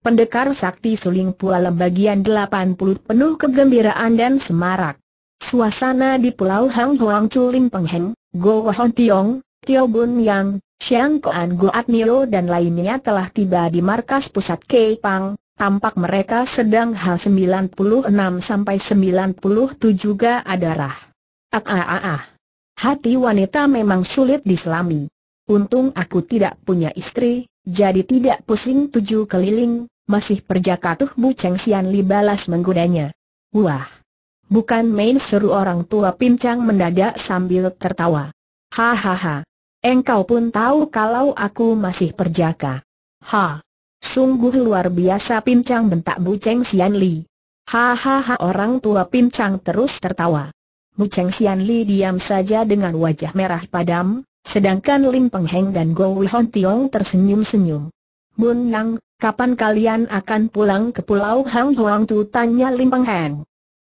Pendekar Sakti Suling Pualem bagian 80 penuh kegembiraan dan semarak. Suasana di Pulau Hang Huang Chulim Pengheng, Go Hon Tiong, Tio Bun Yang, Siang Koan Goat Nio dan lainnya telah tiba di markas pusat Kepang. tampak mereka sedang hal 96 sampai 97 ga adarah. Ah ah ah ah. Hati wanita memang sulit diselami. Untung aku tidak punya istri, jadi tidak pusing tujuh keliling, masih perjaka tuh Bu Cheng Sian Li balas menggodanya. Wah! Bukan main seru orang tua pincang mendadak sambil tertawa. Hahaha. Engkau pun tahu kalau aku masih perjaka. Ha! Sungguh luar biasa pincang bentak Bu Cheng Sian Li. Hahaha orang tua pincang terus tertawa. Bu Cheng Sian Li diam saja dengan wajah merah padam, Sedangkan Lim Peng Heng dan Go Hon Tiong tersenyum-senyum. Bun Nang, kapan kalian akan pulang ke Pulau Hang Huang Tu? Tanya Lim Peng Heng.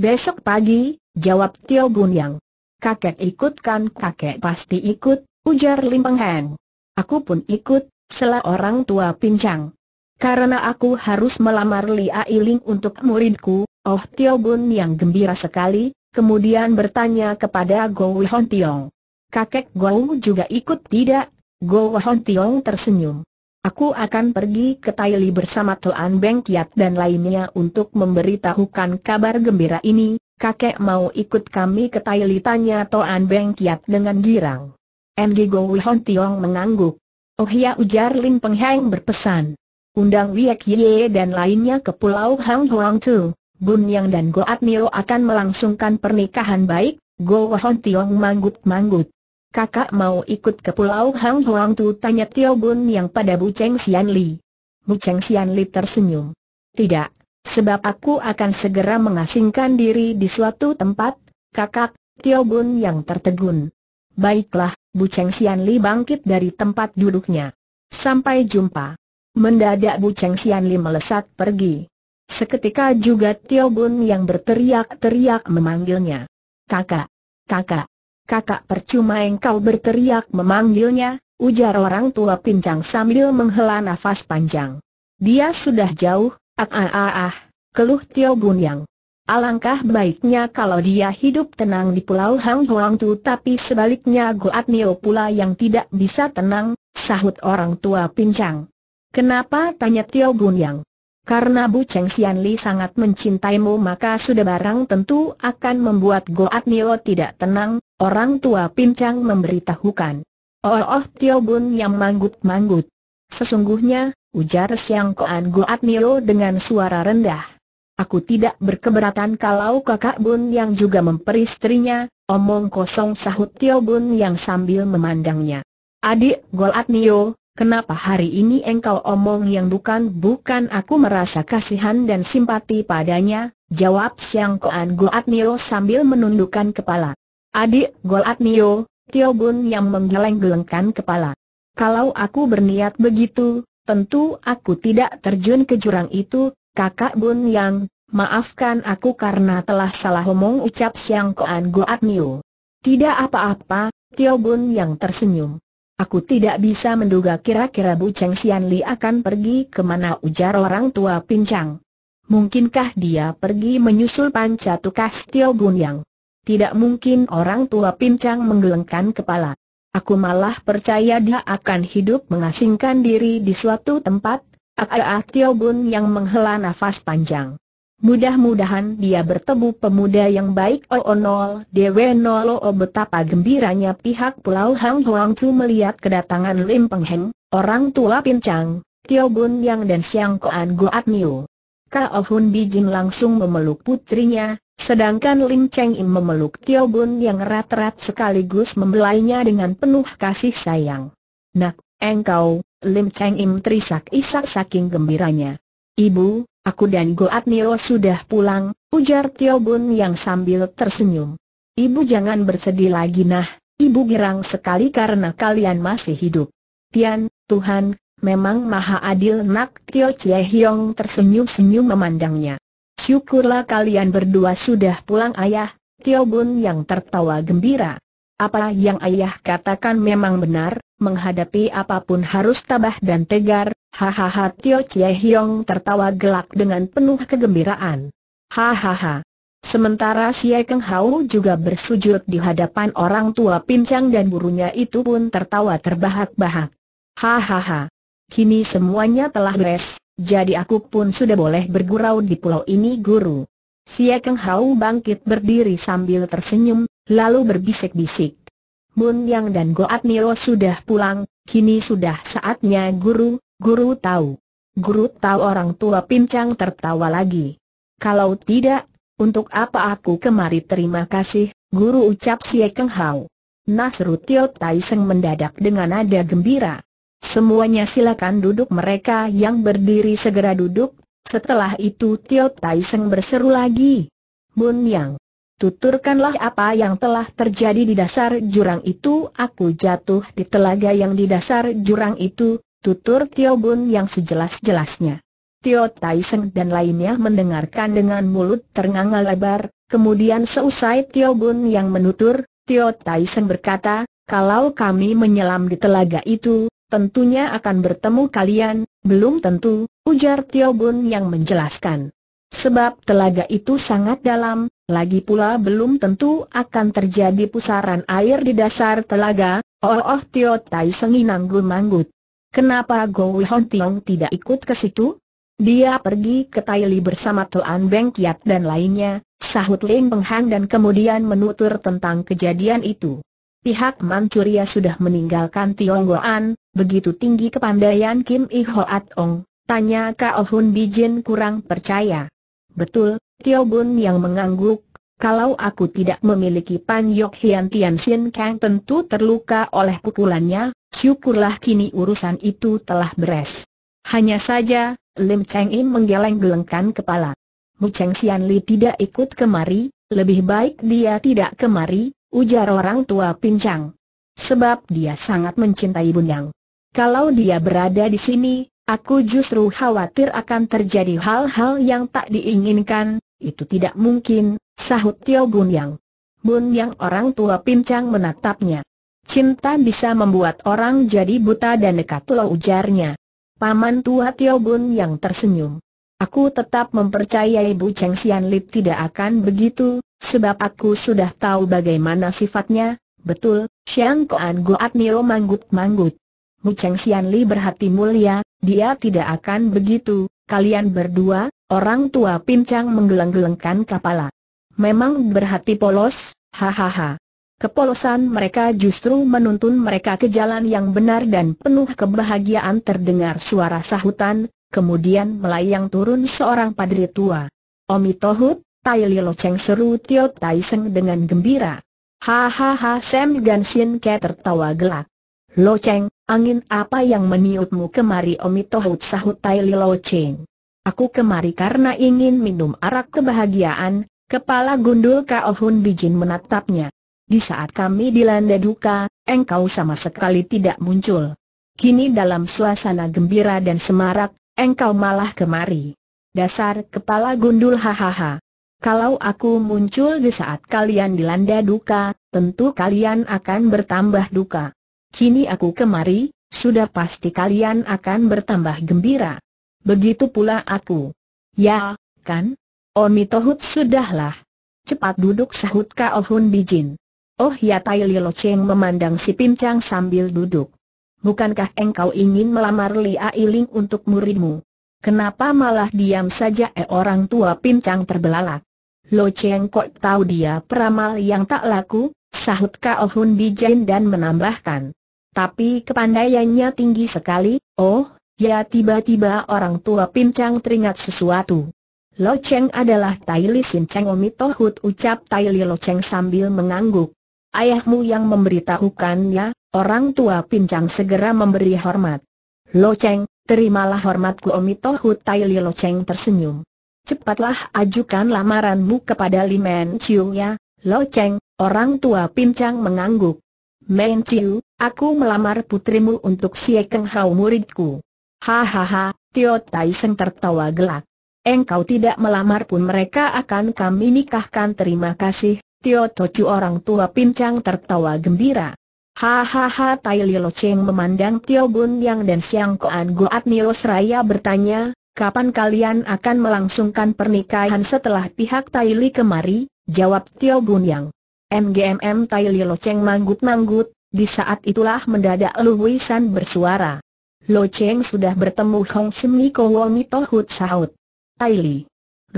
Besok pagi, jawab Tio Bun Yang. Kakek kan? kakek pasti ikut, ujar Lim Peng Heng. Aku pun ikut, selah orang tua pincang. Karena aku harus melamar Li Ailing untuk muridku, Oh Tio Bun yang gembira sekali, kemudian bertanya kepada Go Hon Tiong kakek Gou juga ikut tidak? Gou Hon Tiong tersenyum. Aku akan pergi ke Taili bersama Tuan Beng Kiat dan lainnya untuk memberitahukan kabar gembira ini. Kakek mau ikut kami ke Taili tanya Tuan Beng Kiat dengan girang. Ng Gou Hon Tiong mengangguk. Oh ya ujar Lin Peng Heng berpesan. Undang Wiek Ye dan lainnya ke Pulau Hang Huang Tu. Bun Yang dan Goat Nio akan melangsungkan pernikahan baik. Go Hon Tiong manggut-manggut kakak mau ikut ke pulau Hang Huang Tu tanya Tio Bun yang pada Bu Cheng Xian Li. Bu Cheng Xian Li tersenyum. Tidak, sebab aku akan segera mengasingkan diri di suatu tempat, kakak, Tio Bun yang tertegun. Baiklah, Bu Cheng Xian Li bangkit dari tempat duduknya. Sampai jumpa. Mendadak Bu Cheng Xian Li melesat pergi. Seketika juga Tio Bun yang berteriak-teriak memanggilnya. Kakak, kakak kakak percuma engkau berteriak memanggilnya, ujar orang tua pincang sambil menghela nafas panjang. Dia sudah jauh, ah ah ah, ah keluh Tio Bunyang. Alangkah baiknya kalau dia hidup tenang di Pulau Hang Huang Tu tapi sebaliknya Goat Nio pula yang tidak bisa tenang, sahut orang tua pincang. Kenapa tanya Tio Bunyang? Karena Bu Cheng Xianli Li sangat mencintaimu maka sudah barang tentu akan membuat Goat Nio tidak tenang, Orang tua pincang memberitahukan. Oh, oh Tio Bun yang manggut-manggut. Sesungguhnya, ujar Siang Koan Goat Nio dengan suara rendah. Aku tidak berkeberatan kalau kakak Bun yang juga memperistrinya, omong kosong sahut Tio Bun yang sambil memandangnya. Adik Goat Nio, kenapa hari ini engkau omong yang bukan-bukan aku merasa kasihan dan simpati padanya, jawab Siang Koan Goat Nio sambil menundukkan kepala. Adik Golat Nio, Tio Bun yang menggeleng-gelengkan kepala. Kalau aku berniat begitu, tentu aku tidak terjun ke jurang itu, kakak Bun yang, maafkan aku karena telah salah omong ucap Siang Koan Golat Nio. Tidak apa-apa, Tio Bun yang tersenyum. Aku tidak bisa menduga kira-kira Bu Cheng Sian Li akan pergi kemana ujar orang tua pincang. Mungkinkah dia pergi menyusul Pancatukas Tio Bun yang? tidak mungkin orang tua pincang menggelengkan kepala. Aku malah percaya dia akan hidup mengasingkan diri di suatu tempat, Aa Tio Bun yang menghela nafas panjang. Mudah-mudahan dia bertemu pemuda yang baik oh, oh, Nol Dewe Nolo o oh, betapa gembiranya pihak Pulau Hang Huang Chu melihat kedatangan Lim Peng Heng, orang tua pincang, Tio Bun Yang dan Siang Koan Goat Niu. Kao Hun Bijin langsung memeluk putrinya, Sedangkan Lim Cheng Im memeluk Tio Bun yang erat-erat sekaligus membelainya dengan penuh kasih sayang. Nak, engkau, Lim Cheng Im terisak-isak saking gembiranya. Ibu, aku dan Goat Nio sudah pulang, ujar Tio Bun yang sambil tersenyum. Ibu jangan bersedih lagi nah, ibu girang sekali karena kalian masih hidup. Tian, Tuhan, memang maha adil nak Tio Chie Hiong tersenyum-senyum memandangnya. Syukurlah kalian berdua sudah pulang ayah, Tio Bun yang tertawa gembira. Apa yang ayah katakan memang benar, menghadapi apapun harus tabah dan tegar, hahaha Tio Chie Hiong tertawa gelak dengan penuh kegembiraan. Hahaha. Sementara si Keng Hau juga bersujud di hadapan orang tua pincang dan burunya itu pun tertawa terbahak-bahak. Hahaha. Kini semuanya telah beres, jadi aku pun sudah boleh bergurau di pulau ini guru. Sia Keng Hau bangkit berdiri sambil tersenyum, lalu berbisik-bisik. Bun Yang dan Goat Niro sudah pulang, kini sudah saatnya guru, guru tahu. Guru tahu orang tua pincang tertawa lagi. Kalau tidak, untuk apa aku kemari terima kasih, guru ucap Sia Keng Hau. Nasrutio Tai Seng mendadak dengan nada gembira. Semuanya silakan duduk mereka yang berdiri segera duduk, setelah itu Tio Tai Seng berseru lagi. Bun Yang, tuturkanlah apa yang telah terjadi di dasar jurang itu aku jatuh di telaga yang di dasar jurang itu, tutur Tio Bun Yang sejelas-jelasnya. Tio Tai Seng dan lainnya mendengarkan dengan mulut ternganga lebar, kemudian seusai Tio Bun yang menutur, Tio Tai Seng berkata, kalau kami menyelam di telaga itu, tentunya akan bertemu kalian, belum tentu, ujar Tio Bun yang menjelaskan. Sebab telaga itu sangat dalam, lagi pula belum tentu akan terjadi pusaran air di dasar telaga, oh oh Tio Tai Sengi nanggu-manggut. Kenapa Go Hon Tiong tidak ikut ke situ? Dia pergi ke Taili bersama Tuan Beng Kiat dan lainnya, sahut Ling Penghang dan kemudian menutur tentang kejadian itu. Pihak Manchuria sudah meninggalkan Tionggoan, begitu tinggi kepandaian Kim I Hoat Ong, tanya Kao Hun Bijin kurang percaya. Betul, Tio Bun yang mengangguk, kalau aku tidak memiliki Pan Yok Hian Tian Sin Kang tentu terluka oleh pukulannya, syukurlah kini urusan itu telah beres. Hanya saja, Lim Cheng Im menggeleng-gelengkan kepala. Mu Cheng Sian Li tidak ikut kemari, lebih baik dia tidak kemari, ujar orang tua pincang. Sebab dia sangat mencintai Bunyang. Kalau dia berada di sini, aku justru khawatir akan terjadi hal-hal yang tak diinginkan, itu tidak mungkin, sahut Tio Bunyang. Bunyang orang tua pincang menatapnya. Cinta bisa membuat orang jadi buta dan nekat lo ujarnya. Paman tua Tio Bunyang tersenyum. Aku tetap mempercayai Bu Cheng Xian Li tidak akan begitu, sebab aku sudah tahu bagaimana sifatnya, betul, Xiang Koan Goat Nio manggut-manggut. Bu Cheng Xian Li berhati mulia, dia tidak akan begitu, kalian berdua, orang tua pincang menggeleng-gelengkan kepala. Memang berhati polos, hahaha. Kepolosan mereka justru menuntun mereka ke jalan yang benar dan penuh kebahagiaan terdengar suara sahutan, Kemudian melayang turun seorang padri tua. Omi Tohut, Tai Lo Cheng seru Tio Tai Seng dengan gembira. Hahaha Sam Gansin Ke tertawa gelak. Lo Cheng, angin apa yang meniupmu kemari Omi Tohut sahut Tai Lo Cheng. Aku kemari karena ingin minum arak kebahagiaan, kepala gundul Kao Hun Bijin menatapnya. Di saat kami dilanda duka, engkau sama sekali tidak muncul. Kini dalam suasana gembira dan semarak, Engkau malah kemari. Dasar kepala gundul hahaha. Kalau aku muncul di saat kalian dilanda duka, tentu kalian akan bertambah duka. Kini aku kemari, sudah pasti kalian akan bertambah gembira. Begitu pula aku. Ya, kan? Omi Tohut sudahlah. Cepat duduk sahut Kaohun Bijin. Oh ya Tai Lilo Cheng memandang si pincang sambil duduk bukankah engkau ingin melamar Li Ailing untuk muridmu? Kenapa malah diam saja eh orang tua pincang terbelalak? Lo Cheng Kok tahu dia peramal yang tak laku, sahut Kao Hun Bijen dan menambahkan. Tapi kepandaiannya tinggi sekali, oh, ya tiba-tiba orang tua pincang teringat sesuatu. Lo Cheng adalah Tai Li Sin Cheng Tohut ucap Tai Li Lo Cheng sambil mengangguk. Ayahmu yang memberitahukannya, Orang tua pincang segera memberi hormat. Lo Cheng, terimalah hormatku Tohu Tai Li Lo Cheng tersenyum. Cepatlah ajukan lamaranmu kepada Li Men Chiu-nya, Lo Cheng, orang tua pincang mengangguk. Men Chiu, aku melamar putrimu untuk si Ekeng Hau muridku. Hahaha, Tio Tai Seng tertawa gelak. Engkau tidak melamar pun mereka akan kami nikahkan terima kasih, Tio Tocu orang tua pincang tertawa gembira. Hahaha Tai Lilo Cheng memandang Tio Bun Yang dan Siang Koan Goat Nio Seraya bertanya, kapan kalian akan melangsungkan pernikahan setelah pihak Tai Li kemari? Jawab Tio Bun Yang. MGMM Tai Lilo Cheng manggut-manggut, di saat itulah mendadak Lu San bersuara. Lo Cheng sudah bertemu Hong Sim Niko Tohut Sahut. Tai Li.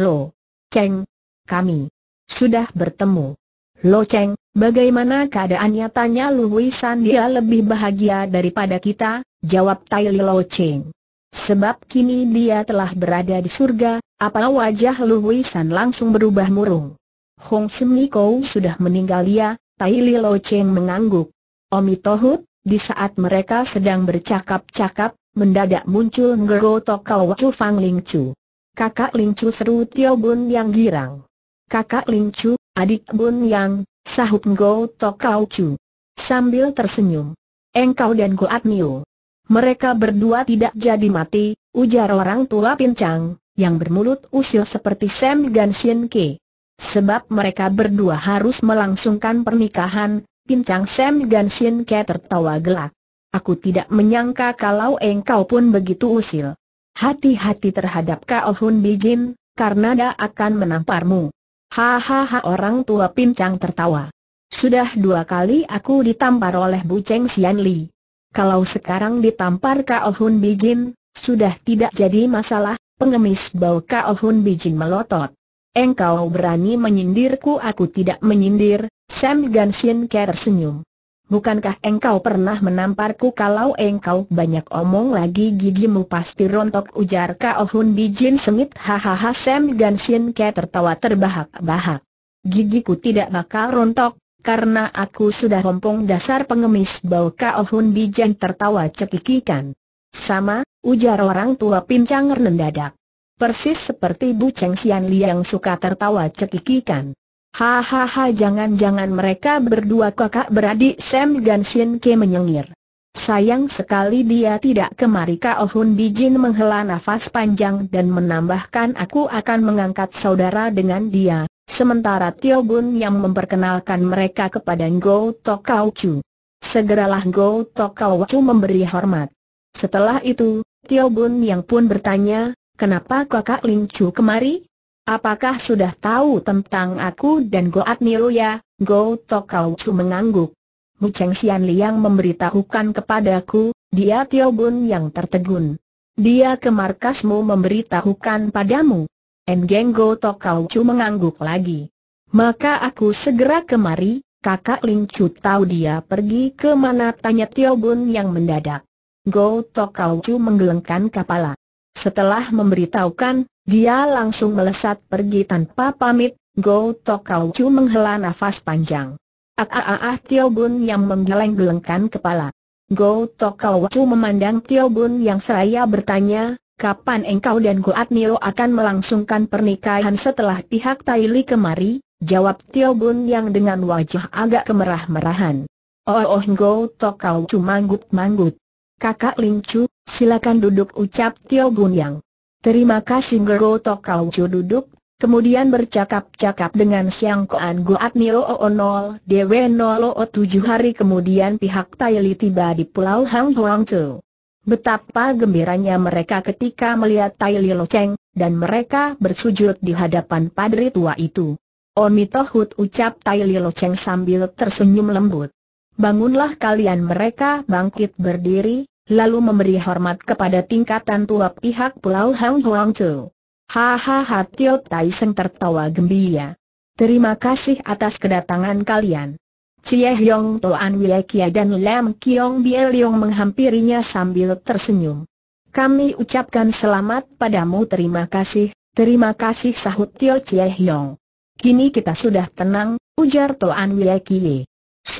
Lo. Cheng. Kami. Sudah bertemu. Lo Cheng, bagaimana keadaannya tanya Lu San dia lebih bahagia daripada kita, jawab Tai Li Lo Cheng. Sebab kini dia telah berada di surga, apa wajah Lu San langsung berubah murung. Hong Kou sudah meninggal ya, Tai Li Lo Cheng mengangguk. Omi Tohut, di saat mereka sedang bercakap-cakap, mendadak muncul Ngero Tokau Chu Fang Ling Chu. Kakak Ling Chu seru Tio Bun yang girang. Kakak Ling Chu, adik Bun Yang, sahut go Tok Kau Chu. Sambil tersenyum. Engkau dan at Niu. Mereka berdua tidak jadi mati, ujar orang tua pincang, yang bermulut usil seperti Sam dan Sien Ke. Sebab mereka berdua harus melangsungkan pernikahan, pincang Sam dan Sien Ke tertawa gelak. Aku tidak menyangka kalau engkau pun begitu usil. Hati-hati terhadap Kaohun Hun Bijin, karena dia akan menamparmu. Hahaha orang tua pincang tertawa. Sudah dua kali aku ditampar oleh Bu Cheng Xian Li. Kalau sekarang ditampar Kao Hun Bijin, sudah tidak jadi masalah, pengemis bau Kao Hun Bijin melotot. Engkau berani menyindirku aku tidak menyindir, Sam Ker senyum. Bukankah engkau pernah menamparku kalau engkau banyak omong lagi gigimu pasti rontok ujar Kao Hun Bijin sengit hahaha Sam Gansin Ke tertawa terbahak-bahak. Gigiku tidak bakal rontok, karena aku sudah rompong dasar pengemis bau Kao Hun Bijin tertawa cekikikan. Sama, ujar orang tua pincang rendadak. Persis seperti Bu Cheng Xian yang suka tertawa cekikikan. Hahaha jangan-jangan mereka berdua kakak beradik Sam dan Shin Ke menyengir. Sayang sekali dia tidak kemari Kao Hun Bijin menghela nafas panjang dan menambahkan aku akan mengangkat saudara dengan dia, sementara Tio Bun yang memperkenalkan mereka kepada Ngo Tok Kau Chu. Segeralah Ngo Tok Kau Chu memberi hormat. Setelah itu, Tio Bun yang pun bertanya, kenapa kakak Lin Chu kemari? Apakah sudah tahu tentang aku dan Goat ya? Go Tokau Chu mengangguk. Mu Cheng Xian Liang memberitahukan kepadaku, dia Tio Bun yang tertegun. Dia ke markasmu memberitahukan padamu. Enggeng Go Tokau Chu mengangguk lagi. Maka aku segera kemari, kakak Ling Chu tahu dia pergi ke mana tanya Tio Bun yang mendadak. Go Tokau Chu menggelengkan kepala. Setelah memberitahukan, dia langsung melesat pergi tanpa pamit, Go Tok Kau Chu menghela nafas panjang. Ah ah ah, ah Tio Bun yang menggeleng-gelengkan kepala. Go Tok Kau Chu memandang Tio Bun yang seraya bertanya, kapan engkau dan Goat Nio akan melangsungkan pernikahan setelah pihak Li kemari? Jawab Tio Bun yang dengan wajah agak kemerah-merahan. Oh oh, oh Go Tok Kau Chu manggut-manggut. Kakak Ling Chu, silakan duduk ucap Tio Bun yang. Terima kasih kau Kaucu duduk, kemudian bercakap-cakap dengan Siang Koan Goat Nilo dw Dewe Nolo tujuh hari kemudian pihak Li tiba di Pulau Hang Huang Betapa gembiranya mereka ketika melihat Lo Cheng, dan mereka bersujud di hadapan padri tua itu. Omitohut ucap Lo Cheng sambil tersenyum lembut. Bangunlah kalian mereka bangkit berdiri, lalu memberi hormat kepada tingkatan tua pihak Pulau Hang Huang Chu. Hahaha Tio Tai Seng tertawa gembira. Terima kasih atas kedatangan kalian. Cie Hyong Toan Kia dan Lam Kiong Biel Yong menghampirinya sambil tersenyum. Kami ucapkan selamat padamu terima kasih, terima kasih sahut Tio Cie Hyong. Kini kita sudah tenang, ujar Toan Kie.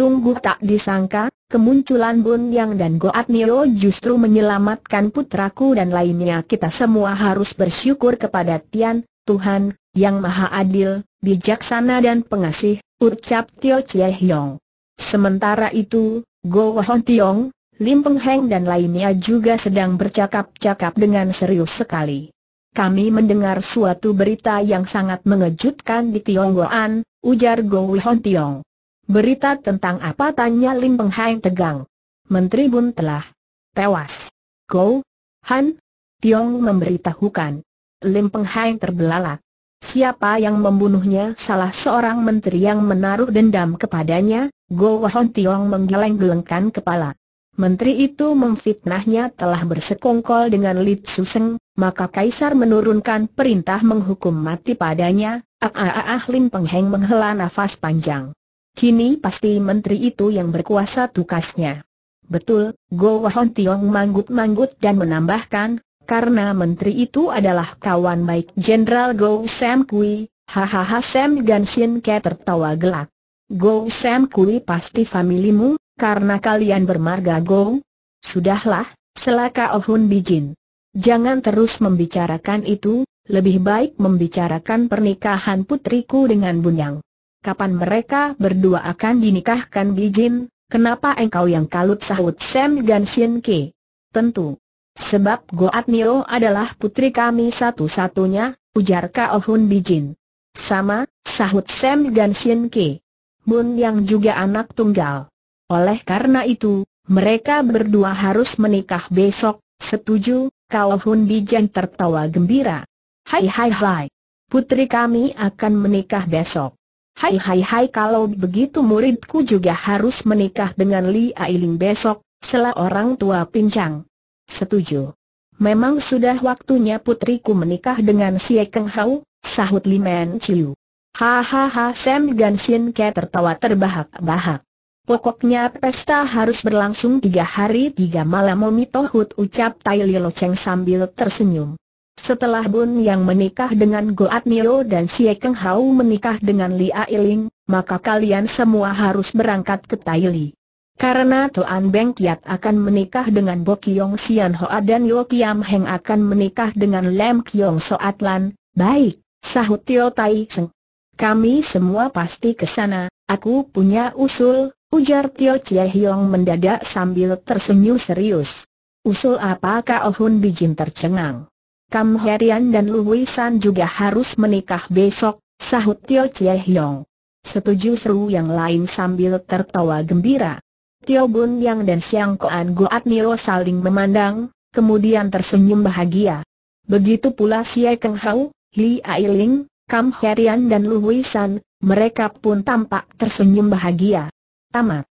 Sungguh tak disangka, kemunculan Bun Yang dan Goat Nio justru menyelamatkan putraku dan lainnya kita semua harus bersyukur kepada Tian, Tuhan, yang maha adil, bijaksana dan pengasih, ucap Tio Chie Hyong. Sementara itu, Go Wahon Tiong, Lim Peng Heng dan lainnya juga sedang bercakap-cakap dengan serius sekali. Kami mendengar suatu berita yang sangat mengejutkan di Tionggoan, ujar Go Wihon Tiong. Berita tentang apa tanya Lim Peng Hai tegang. Menteri Bun telah tewas. Go, Han, Tiong memberitahukan. Lim Peng Hai terbelalak. Siapa yang membunuhnya? Salah seorang menteri yang menaruh dendam kepadanya, Go Wahon Tiong menggeleng-gelengkan kepala. Menteri itu memfitnahnya telah bersekongkol dengan Li Suseng, maka Kaisar menurunkan perintah menghukum mati padanya, ah ah ah, ah Lim Peng Heng menghela nafas panjang. Kini pasti menteri itu yang berkuasa tugasnya. Betul, Go Wahon Tiong manggut-manggut dan menambahkan, karena menteri itu adalah kawan baik Jenderal Go Sam Kui, hahaha Sam Gansin Ke tertawa gelak. Go Sam Kui pasti familimu, karena kalian bermarga Go. Sudahlah, selaka Ohun oh Bijin. Jangan terus membicarakan itu, lebih baik membicarakan pernikahan putriku dengan Bunyang kapan mereka berdua akan dinikahkan Bijin, kenapa engkau yang kalut sahut Sam Sien Ke? Tentu. Sebab Goat Nio adalah putri kami satu-satunya, ujar Kao oh Hun Bijin. Sama, sahut Sam Sien Ke. Bun yang juga anak tunggal. Oleh karena itu, mereka berdua harus menikah besok, setuju, Kao oh Hun Bijin tertawa gembira. Hai hai hai, putri kami akan menikah besok. Hai hai hai kalau begitu muridku juga harus menikah dengan Li Ailing besok, selah orang tua pincang. Setuju. Memang sudah waktunya putriku menikah dengan si Keng Hau, sahut Li Men Chiu. Hahaha Sam Gansin Ke tertawa terbahak-bahak. Pokoknya pesta harus berlangsung tiga hari tiga malam omitohut ucap Tai Lo Cheng sambil tersenyum. Setelah Bun Yang menikah dengan Goat Nio dan Xie Keng Hao menikah dengan Li Ailing, maka kalian semua harus berangkat ke Taili. Karena Tuan Beng Kiat akan menikah dengan Bo Kiong Sian Hoa dan Yo Kiam Heng akan menikah dengan Lam Kiong Soat Lan, baik, sahut Tio Tai Seng. Kami semua pasti ke sana, aku punya usul, ujar Tio Chie Hiong mendadak sambil tersenyum serius. Usul apa Kao Hun Bijin tercengang. Kam Herian dan Wei San juga harus menikah besok, sahut Tio Chie Hiong. Setuju seru yang lain sambil tertawa gembira. Tio Bun Yang dan Siang Koan Goat Nio saling memandang, kemudian tersenyum bahagia. Begitu pula Siai Keng Hau, Li Ailing, Kam Herian dan Lu San, mereka pun tampak tersenyum bahagia. Tamat.